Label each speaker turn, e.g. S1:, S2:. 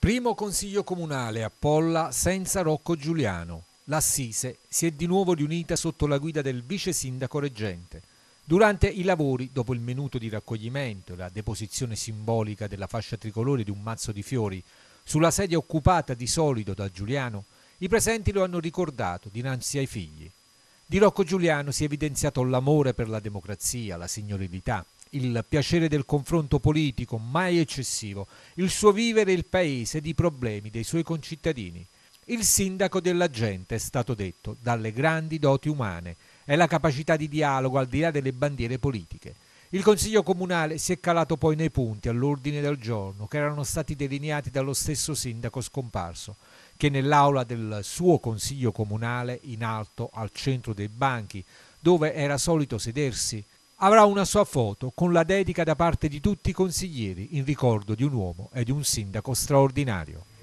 S1: Primo consiglio comunale a Polla senza Rocco Giuliano. L'Assise si è di nuovo riunita sotto la guida del vice sindaco reggente. Durante i lavori, dopo il minuto di raccoglimento e la deposizione simbolica della fascia tricolore di un mazzo di fiori sulla sedia occupata di solito da Giuliano, i presenti lo hanno ricordato dinanzi ai figli. Di Rocco Giuliano si è evidenziato l'amore per la democrazia, la signorilità, il piacere del confronto politico mai eccessivo, il suo vivere il paese di problemi dei suoi concittadini. Il sindaco della gente, è stato detto, dalle grandi doti umane, e la capacità di dialogo al di là delle bandiere politiche. Il Consiglio Comunale si è calato poi nei punti all'ordine del giorno che erano stati delineati dallo stesso sindaco scomparso, che nell'aula del suo Consiglio Comunale, in alto al centro dei banchi, dove era solito sedersi, avrà una sua foto con la dedica da parte di tutti i consiglieri in ricordo di un uomo e di un sindaco straordinario.